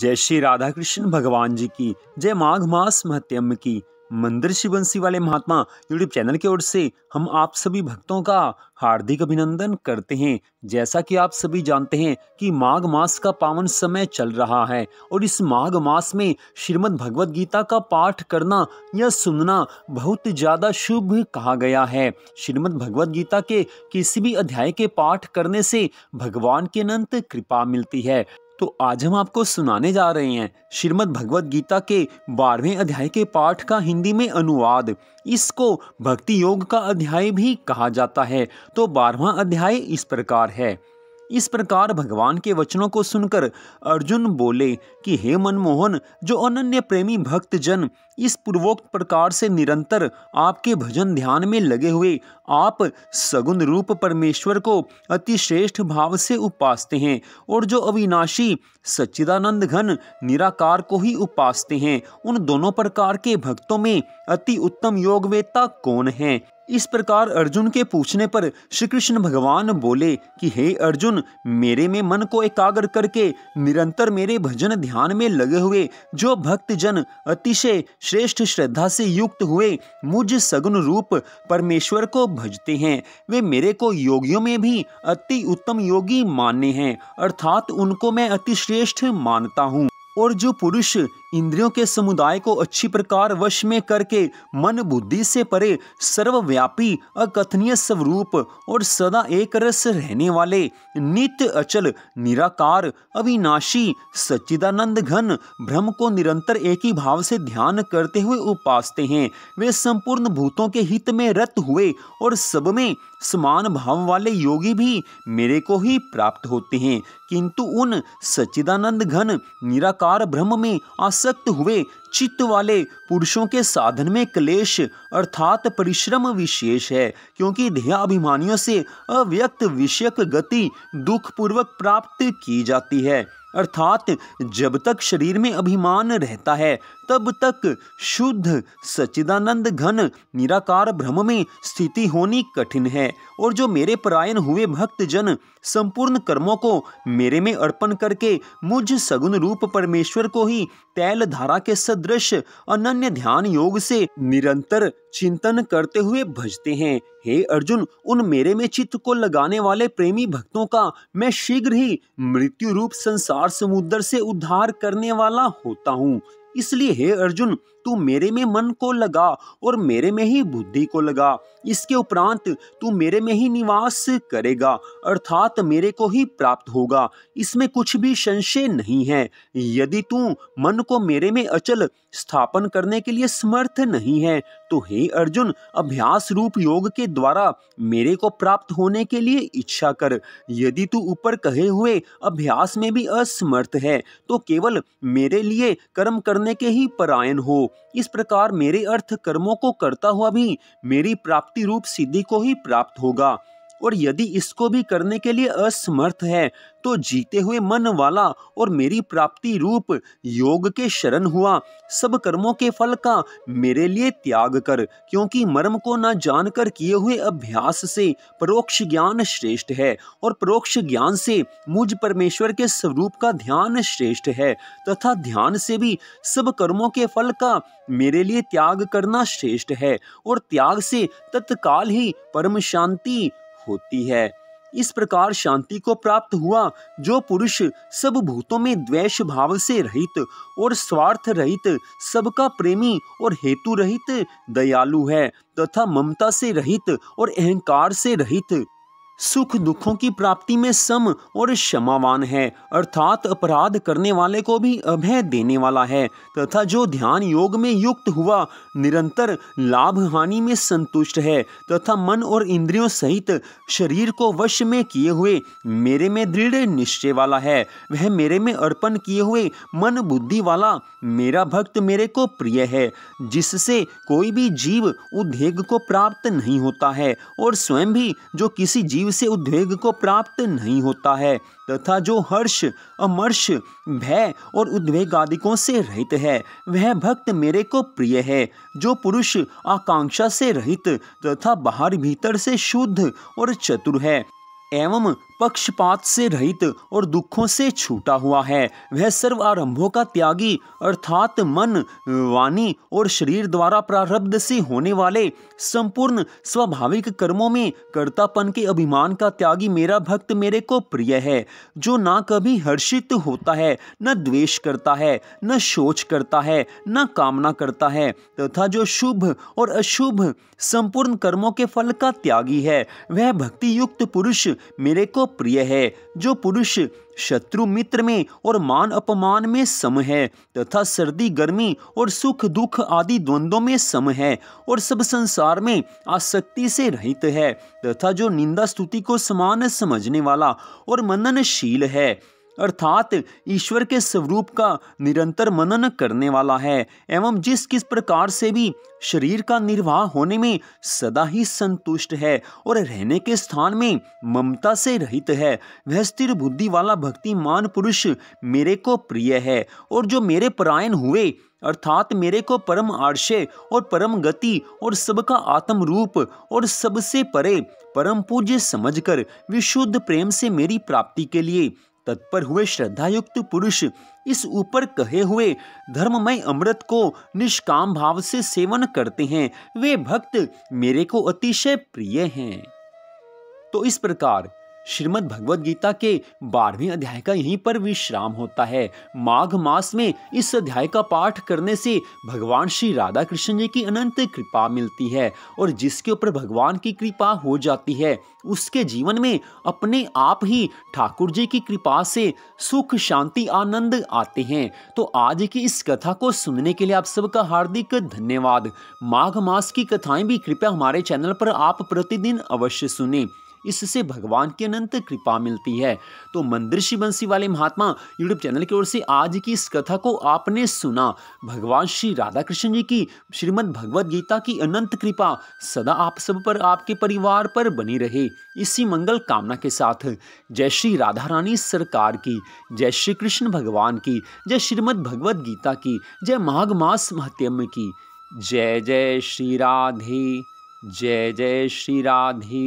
जय श्री राधा कृष्ण भगवान जी की जय माघ मास महत्यम की मंदिर शिवंशी वाले महात्मा यूट्यूब चैनल की ओर से हम आप सभी भक्तों का हार्दिक अभिनंदन करते हैं जैसा कि आप सभी जानते हैं कि माघ मास का पावन समय चल रहा है और इस माघ मास में श्रीमद् भगवद गीता का पाठ करना या सुनना बहुत ज़्यादा शुभ कहा गया है श्रीमद् भगवद गीता के किसी भी अध्याय के पाठ करने से भगवान की अनंत कृपा मिलती है तो आज हम आपको सुनाने जा रहे हैं श्रीमद् भगवद गीता के बारहवें अध्याय के पाठ का हिंदी में अनुवाद इसको भक्ति योग का अध्याय भी कहा जाता है तो बारहवा अध्याय इस प्रकार है इस प्रकार भगवान के वचनों को सुनकर अर्जुन बोले कि हे मनमोहन जो अनन्य प्रेमी भक्त जन इस पूर्वोक्त प्रकार से निरंतर आपके भजन ध्यान में लगे हुए आप सगुण रूप परमेश्वर को अतिश्रेष्ठ भाव से उपासते हैं और जो अविनाशी सच्चिदानंद घन निराकार को ही उपासते हैं उन दोनों प्रकार के भक्तों में अति उत्तम योगवेता कौन है इस प्रकार अर्जुन के पूछने पर श्री कृष्ण भगवान बोले कि हे अर्जुन मेरे में मन को एकाग्र करके निरंतर मेरे भजन ध्यान में लगे हुए जो जन अतिशय श्रेष्ठ श्रद्धा से युक्त हुए मुझ सगुण रूप परमेश्वर को भजते हैं वे मेरे को योगियों में भी अति उत्तम योगी मान्य हैं अर्थात उनको मैं अतिश्रेष्ठ मानता हूँ और जो पुरुष इंद्रियों के समुदाय को अच्छी प्रकार वश में करके मन बुद्धि से परे सर्वव्यापी अकथनीय स्वरूप और सदा एक रस रहने वाले नित्य अचल निराकार अविनाशी सच्चिदानंद घन ब्रह्म को निरंतर एक ही भाव से ध्यान करते हुए उपासते हैं वे संपूर्ण भूतों के हित में रत हुए और सब में समान भाव वाले योगी भी मेरे को ही प्राप्त होते हैं किंतु उन सच्चिदानंद घन निराकार ब्रह्म में आस आसक्त हुए चित्त वाले पुरुषों के साधन में क्लेश अर्थात परिश्रम विशेष है क्योंकि ध्येयाभिमानियों से अव्यक्त विषयक गति दुखपूर्वक प्राप्त की जाती है अर्थात जब तक शरीर में अभिमान रहता है तब तक शुद्ध सचिदानंद घन निराकार ब्रह्म में स्थिति होनी कठिन है और जो मेरे परायण हुए भक्त जन संपूर्ण कर्मों को मेरे में अर्पण करके मुझ सगुण रूप परमेश्वर को ही तैल धारा के सदृश अनन्य ध्यान योग से निरंतर चिंतन करते हुए भजते हैं हे अर्जुन उन मेरे में चित्त को लगाने वाले प्रेमी भक्तों का मैं शीघ्र ही मृत्यु रूप संसार समुद्र से उद्धार करने वाला होता हूँ इसलिए हे अर्जुन तू मेरे में मन को लगा और मेरे में ही बुद्धि को लगा इसके उपरांत तू मेरे में ही निवास करेगा अर्थात मेरे को ही प्राप्त होगा इसमें कुछ भी संशय नहीं है यदि तू मन को मेरे में अचल स्थापन करने के लिए समर्थ नहीं है तो हे अर्जुन अभ्यास रूप योग के द्वारा मेरे को प्राप्त होने के लिए इच्छा कर यदि तू ऊपर कहे हुए अभ्यास में भी असमर्थ है तो केवल मेरे लिए कर्म करने करने के ही परायण हो इस प्रकार मेरे अर्थ कर्मों को करता हुआ भी मेरी प्राप्ति रूप सिद्धि को ही प्राप्त होगा और यदि इसको भी करने के लिए असमर्थ है तो जीते हुए मन वाला और मेरी प्राप्ति रूप योग के शरण हुआ सब कर्मों के फल का मेरे लिए त्याग कर क्योंकि मर्म को न जानकर किए हुए अभ्यास से परोक्ष ज्ञान श्रेष्ठ है और परोक्ष ज्ञान से मुझ परमेश्वर के स्वरूप का ध्यान श्रेष्ठ है तथा ध्यान से भी सब कर्मों के फल का मेरे लिए त्याग करना श्रेष्ठ है और त्याग से तत्काल ही परम शांति होती है इस प्रकार शांति को प्राप्त हुआ जो पुरुष सब भूतों में द्वेष भाव से रहित और स्वार्थ रहित सबका प्रेमी और हेतु रहित दयालु है तथा ममता से रहित और अहंकार से रहित सुख दुखों की प्राप्ति में सम और क्षमावान है अर्थात अपराध करने वाले को भी अभय देने वाला है तथा जो ध्यान योग में युक्त हुआ निरंतर लाभ हानि में संतुष्ट है तथा मन और इंद्रियों सहित शरीर को वश में किए हुए मेरे में दृढ़ निश्चय वाला है वह मेरे में अर्पण किए हुए मन बुद्धि वाला मेरा भक्त मेरे को प्रिय है जिससे कोई भी जीव उद्वेग को प्राप्त नहीं होता है और स्वयं भी जो किसी जीव जीव से उद्वेग को प्राप्त नहीं होता है तथा जो हर्ष अमर्ष भय और उद्वेग आदिकों से रहित है वह भक्त मेरे को प्रिय है जो पुरुष आकांक्षा से रहित तथा बाहर भीतर से शुद्ध और चतुर है एवं पक्षपात से रहित और दुखों से छूटा हुआ है वह सर्व आरंभों का त्यागी अर्थात मन वाणी और शरीर द्वारा प्रारब्ध से होने वाले संपूर्ण स्वाभाविक कर्मों में कर्तापन के अभिमान का त्यागी मेरा भक्त मेरे को प्रिय है जो ना कभी हर्षित होता है न द्वेष करता है न सोच करता है न कामना करता है तथा जो शुभ और अशुभ संपूर्ण कर्मों के फल का त्यागी है वह भक्ति युक्त पुरुष मेरे को प्रिय है जो पुरुष शत्रु मित्र में और मान अपमान में सम है तथा सर्दी गर्मी और सुख दुख आदि द्वंद्वों में सम है और सब संसार में आसक्ति से रहित है तथा जो निंदा स्तुति को समान समझने वाला और मननशील है अर्थात ईश्वर के स्वरूप का निरंतर मनन करने वाला है एवं जिस किस प्रकार से भी शरीर का निर्वाह होने में सदा ही संतुष्ट है और रहने के स्थान में ममता से रहित है वह स्थिर बुद्धि वाला भक्तिमान पुरुष मेरे को प्रिय है और जो मेरे परायण हुए अर्थात मेरे को परम आर्शय और परम गति और सबका आत्म रूप और सबसे परे परम पूज्य समझकर विशुद्ध प्रेम से मेरी प्राप्ति के लिए तत्पर हुए श्रद्धायुक्त पुरुष इस ऊपर कहे हुए धर्ममय अमृत को निष्काम भाव से सेवन करते हैं वे भक्त मेरे को अतिशय प्रिय हैं तो इस प्रकार श्रीमद भगवद गीता के बारहवें अध्याय का यहीं पर विश्राम होता है माघ मास में इस अध्याय का पाठ करने से भगवान श्री राधा कृष्ण जी की अनंत कृपा मिलती है और जिसके ऊपर भगवान की कृपा हो जाती है उसके जीवन में अपने आप ही ठाकुर जी की कृपा से सुख शांति आनंद आते हैं तो आज की इस कथा को सुनने के लिए आप सबका हार्दिक धन्यवाद माघ मास की कथाएं भी कृपया हमारे चैनल पर आप प्रतिदिन अवश्य सुने इससे भगवान की अनंत कृपा मिलती है तो मंदिर श्री बंसी वाले महात्मा यूट्यूब चैनल की ओर से आज की इस कथा को आपने सुना भगवान श्री राधा कृष्ण जी की श्रीमद भगवद गीता की अनंत कृपा सदा आप सब पर आपके परिवार पर बनी रहे इसी मंगल कामना के साथ जय श्री राधा रानी सरकार की जय श्री कृष्ण भगवान की जय श्रीमद भगवद गीता की जय माघ मास महत्यम की जय जय श्री राधे जय जय श्री राधे